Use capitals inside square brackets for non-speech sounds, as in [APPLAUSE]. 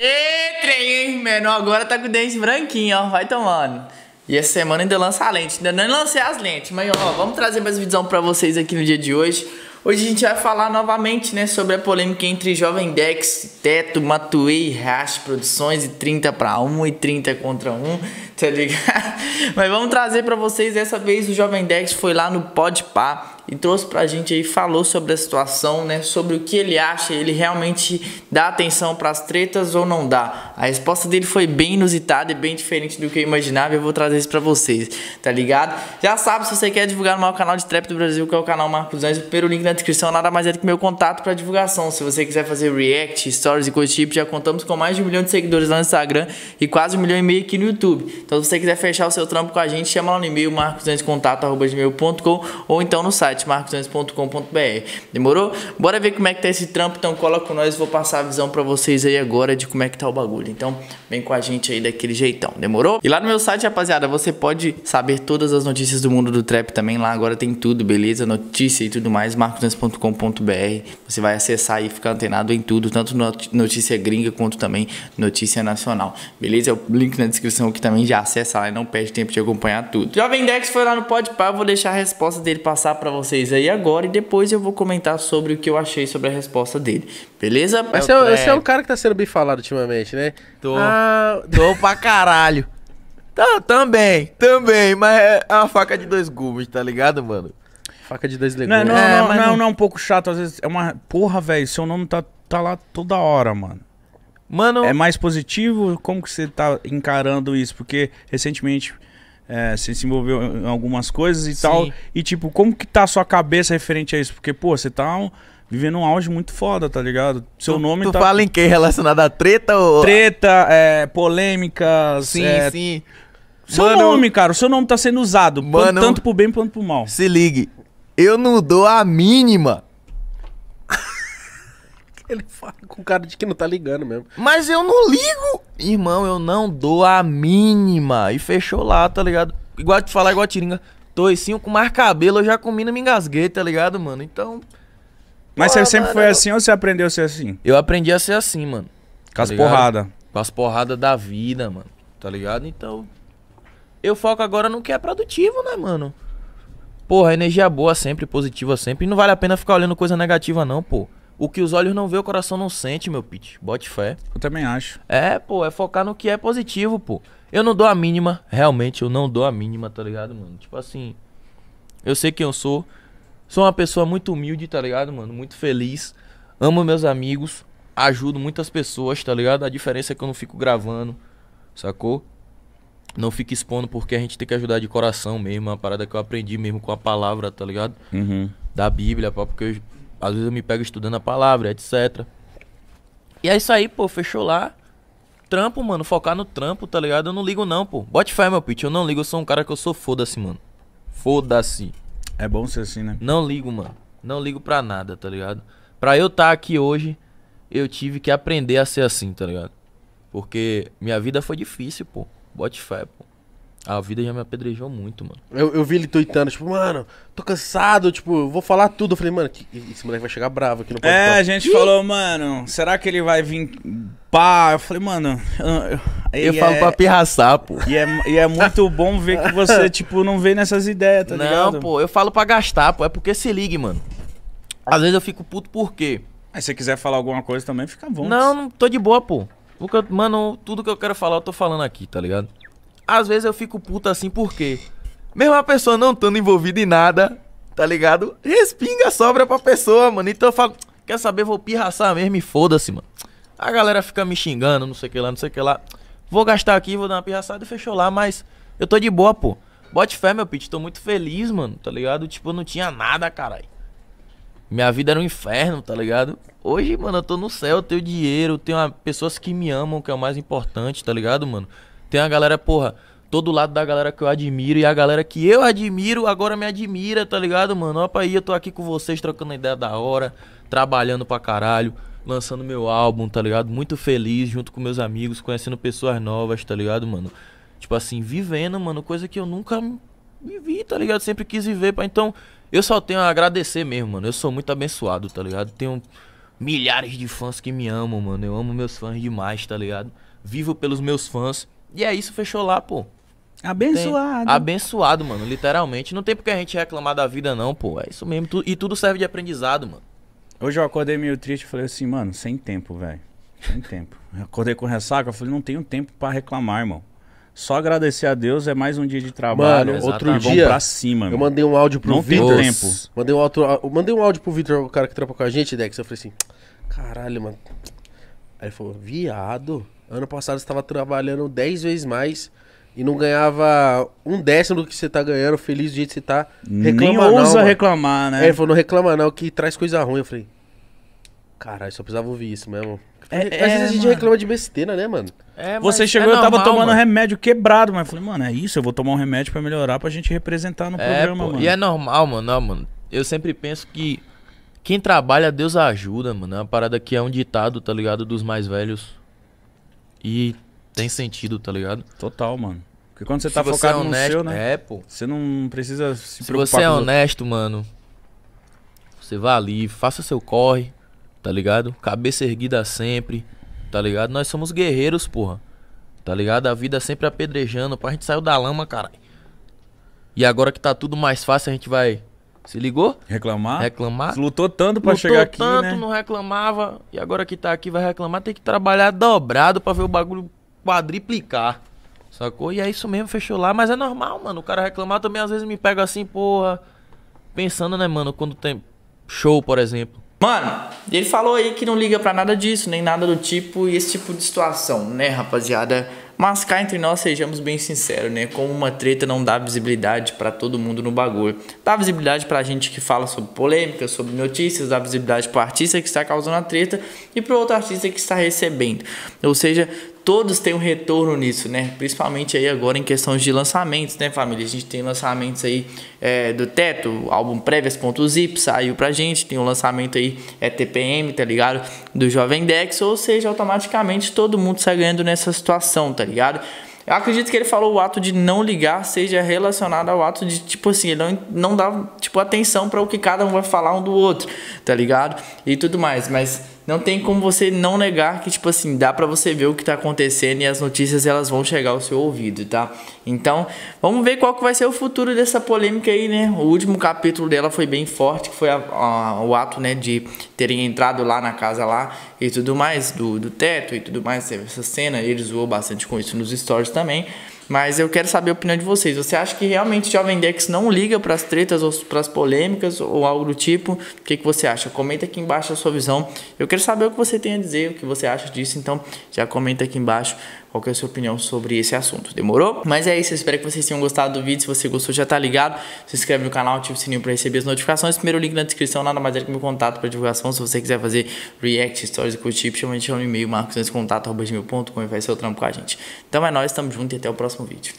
E trem menor agora tá com o dente branquinho, ó. Vai tomando. E essa semana ainda lança a lente. Ainda não lancei as lentes, mas ó, vamos trazer mais visão pra vocês aqui no dia de hoje. Hoje a gente vai falar novamente, né, sobre a polêmica entre Jovem Dex, Teto, Matuei, Rash Produções e 30 para 1 e 30 contra 1, tá ligado? [LAUGHS] Mas vamos trazer para vocês, dessa vez o Jovem Dex foi lá no Podpah e trouxe para a gente aí, falou sobre a situação, né? Sobre o que ele acha, ele realmente dá atenção para as tretas ou não dá. A resposta dele foi bem inusitada e bem diferente do que eu imaginava, eu vou trazer isso para vocês, tá ligado? Já sabe, se você quer divulgar no maior canal de trap do Brasil, que é o canal Marcos Anjos, o primeiro link na descrição, nada mais é do que meu contato para divulgação. Se você quiser fazer react, stories e coisa tipo, já contamos com mais de um milhão de seguidores lá no Instagram e quase um milhão e meio aqui no YouTube. Então se você quiser fechar o seu trampo com a gente, chama lá no e-mail marcosantescontato.com ou então no site site Demorou? Bora ver como é que tá esse trampo, então cola com nós, vou passar a visão para vocês aí agora de como é que tá o bagulho. Então, vem com a gente aí daquele jeitão. Demorou? E lá no meu site, rapaziada, você pode saber todas as notícias do mundo do trap também lá. Agora tem tudo, beleza? Notícia e tudo mais, marcosdones.com.br. Você vai acessar e ficar antenado em tudo, tanto notícia gringa quanto também notícia nacional. Beleza? O link na descrição aqui também já acessa lá e não perde tempo de acompanhar tudo. Jovem Dex foi lá no Podpah, vou deixar a resposta dele passar para você vocês aí agora e depois eu vou comentar sobre o que eu achei sobre a resposta dele. Beleza? Mas é, você é, o é cara que tá sendo bem falado ultimamente, né? Tô. Ah, tô pra caralho. Tá, também, também, mas é uma faca de dois gumes, tá ligado, mano? Faca de dois é, legumes. Não, não, é, não, não, não, não é um pouco chato, às vezes é uma... Porra, velho, seu nome tá, tá lá toda hora, mano. Mano... É mais positivo? Como que você tá encarando isso? Porque recentemente é, você se envolveu em algumas coisas e Sim. tal. E tipo, como que tá a sua cabeça referente a isso? Porque, pô, você tá um, vivendo um auge muito foda, tá ligado? Seu tu, nome tu tá... fala em que? Relacionado a treta ou... Treta, é, polêmicas... Sim, é... sim. Seu Mano, nome, cara. O seu nome tá sendo usado. Mano, tanto pro bem quanto pro mal. Se ligue. Eu não dou a mínima [LAUGHS] Ele fala com o cara de que não tá ligando mesmo. Mas eu não ligo! Irmão, eu não dou a mínima. E fechou lá, tá ligado? Igual te falar, igual a tiringa. Toicinho com mais cabelo, eu já comi, não me engasguei, tá ligado, mano? Então. Mas você sempre mano, foi assim ou você aprendeu a ser assim? Eu aprendi a ser assim, mano. Com as tá porradas. Com as porradas da vida, mano. Tá ligado? Então. Eu foco agora no que é produtivo, né, mano? Porra, energia boa sempre, positiva sempre. E não vale a pena ficar olhando coisa negativa, não, pô. O que os olhos não vê, o coração não sente, meu pit. Bote fé. Eu também acho. É, pô, é focar no que é positivo, pô. Eu não dou a mínima, realmente, eu não dou a mínima, tá ligado, mano? Tipo assim, eu sei quem eu sou. Sou uma pessoa muito humilde, tá ligado, mano? Muito feliz. Amo meus amigos. Ajudo muitas pessoas, tá ligado? A diferença é que eu não fico gravando, sacou? Não fico expondo porque a gente tem que ajudar de coração mesmo. É uma parada que eu aprendi mesmo com a palavra, tá ligado? Uhum. Da Bíblia, pô, porque eu às vezes eu me pego estudando a palavra, etc. E é isso aí, pô, fechou lá. Trampo, mano, focar no trampo, tá ligado? Eu não ligo não, pô. Bote fé, meu pitch, eu não ligo, eu sou um cara que eu sou foda-se, mano. Foda-se. É bom ser assim, né? Não ligo, mano. Não ligo pra nada, tá ligado? Pra eu estar tá aqui hoje, eu tive que aprender a ser assim, tá ligado? Porque minha vida foi difícil, pô. Bote fé, pô. A vida já me apedrejou muito, mano. Eu, eu vi ele tuitando, tipo, mano, tô cansado, tipo, vou falar tudo. Eu falei, mano, que, esse moleque vai chegar bravo aqui no é, podcast. É, a gente Ih! falou, mano, será que ele vai vir pá? Eu falei, mano. Eu, eu falo é... pra pirraçar, pô. E é, e é muito bom ver que você, [LAUGHS] tipo, não vem nessas ideias, tá não, ligado? Não, pô, eu falo pra gastar, pô. É porque se ligue, mano. Às vezes eu fico puto por quê? Aí se você quiser falar alguma coisa também, fica bom. Não, não tô de boa, pô. Porque, mano, tudo que eu quero falar, eu tô falando aqui, tá ligado? às vezes eu fico puto assim, porque Mesmo a pessoa não estando envolvida em nada, tá ligado? Respinga, sobra pra pessoa, mano. Então eu falo, quer saber, vou pirraçar mesmo e foda-se, mano. A galera fica me xingando, não sei o que lá, não sei o que lá. Vou gastar aqui, vou dar uma pirraçada e fechou lá, mas eu tô de boa, pô. Bote fé, meu pitch, tô muito feliz, mano, tá ligado? Tipo, eu não tinha nada, caralho. Minha vida era um inferno, tá ligado? Hoje, mano, eu tô no céu, eu tenho dinheiro, eu tenho pessoas que me amam, que é o mais importante, tá ligado, mano? Tem a galera, porra, todo lado da galera que eu admiro e a galera que eu admiro agora me admira, tá ligado, mano? Opa aí, eu tô aqui com vocês trocando ideia da hora, trabalhando pra caralho, lançando meu álbum, tá ligado? Muito feliz junto com meus amigos, conhecendo pessoas novas, tá ligado, mano? Tipo assim, vivendo, mano, coisa que eu nunca vivi, tá ligado? Sempre quis viver, pá. Então, eu só tenho a agradecer mesmo, mano. Eu sou muito abençoado, tá ligado? Tenho milhares de fãs que me amam, mano. Eu amo meus fãs demais, tá ligado? Vivo pelos meus fãs. E é isso, fechou lá, pô. Abençoado. Tem, abençoado, mano, literalmente. Não tem porque a gente reclamar da vida, não, pô. É isso mesmo. e tudo serve de aprendizado, mano. Hoje eu acordei meio triste e falei assim, mano, sem tempo, velho. Sem tempo. Eu acordei com ressaca, eu falei, não tenho tempo para reclamar, irmão. Só agradecer a Deus é mais um dia de trabalho, mano, outro dia pra cima. Eu mandei um áudio pro Vitor. Não tem tempo. Mandei um, outro, mandei um áudio pro Vitor, o cara que trampa com a gente, Dex. Eu falei assim, caralho, mano. Aí ele falou, viado. Ano passado você estava trabalhando 10 vezes mais e não ganhava um décimo do que você tá ganhando, feliz do jeito que você tá. Reclama Nem ousa não, reclamar, né? É, ele falou, não reclama não, que traz coisa ruim. Eu falei, caralho, só precisava ouvir isso mesmo. É, Às é, vezes a gente mano. reclama de besteira, né, mano? É, Você é chegou, é eu normal, tava tomando mano. remédio quebrado, mas eu falei, mano, é isso, eu vou tomar um remédio para melhorar, pra gente representar no é, programa, pô, mano. E é normal, mano, não, mano. Eu sempre penso que quem trabalha, Deus ajuda, mano. É uma parada que é um ditado, tá ligado, dos mais velhos e tem sentido, tá ligado? Total, mano. Porque quando você se tá você é focado é honesto, no seu, né? É, pô. Você não precisa se, se preocupar. Se você é honesto, outros. mano, você vai ali, faça seu corre, tá ligado? Cabeça erguida sempre, tá ligado? Nós somos guerreiros, porra. Tá ligado? A vida sempre apedrejando. Pô, a gente saiu da lama, caralho. E agora que tá tudo mais fácil, a gente vai se ligou? Reclamar? Reclamar. Lutou tanto para chegar aqui, tanto, né? não reclamava. E agora que tá aqui vai reclamar, tem que trabalhar dobrado para ver o bagulho quadriplicar. Sacou? E é isso mesmo, fechou lá. Mas é normal, mano. O cara reclamar também às vezes me pega assim, porra. Pensando, né, mano, quando tem show, por exemplo. Mano, ele falou aí que não liga para nada disso, nem nada do tipo, e esse tipo de situação, né, rapaziada? Mas cá entre nós, sejamos bem sinceros, né? Como uma treta não dá visibilidade para todo mundo no bagulho. Dá visibilidade pra gente que fala sobre polêmicas, sobre notícias, dá visibilidade pro artista que está causando a treta e pro outro artista que está recebendo. Ou seja, todos têm um retorno nisso, né? Principalmente aí agora em questões de lançamentos, né, família? A gente tem lançamentos aí é, do Teto, o álbum Prévias.zip saiu pra gente, tem o um lançamento aí é, TPM, tá ligado? Do Jovem Dex, ou seja, automaticamente todo mundo sai ganhando nessa situação, tá ligado? Eu acredito que ele falou o ato de não ligar seja relacionado ao ato de, tipo assim, ele não, não dá, tipo, atenção para o que cada um vai falar um do outro, tá ligado? E tudo mais, mas não tem como você não negar que, tipo assim, dá para você ver o que tá acontecendo e as notícias elas vão chegar ao seu ouvido, tá? Então, vamos ver qual que vai ser o futuro dessa polêmica aí, né? O último capítulo dela foi bem forte, que foi a, a, o ato, né, de terem entrado lá na casa lá e tudo mais, do, do teto e tudo mais, essa cena, ele zoou bastante com isso nos stories também. Mas eu quero saber a opinião de vocês. Você acha que realmente o Jovem Dex não liga para as tretas ou para as polêmicas ou algo do tipo? O que, que você acha? Comenta aqui embaixo a sua visão. Eu quero saber o que você tem a dizer, o que você acha disso. Então, já comenta aqui embaixo qual que é a sua opinião sobre esse assunto, demorou? Mas é isso, eu espero que vocês tenham gostado do vídeo, se você gostou já tá ligado, se inscreve no canal, ativa o sininho para receber as notificações, primeiro link na descrição, nada mais é que meu contato para divulgação, se você quiser fazer react, stories tipo, e curtir, principalmente chama no e-mail, marcos.contato.com e ser seu trampo com a gente. Então é nóis, tamo junto e até o próximo vídeo.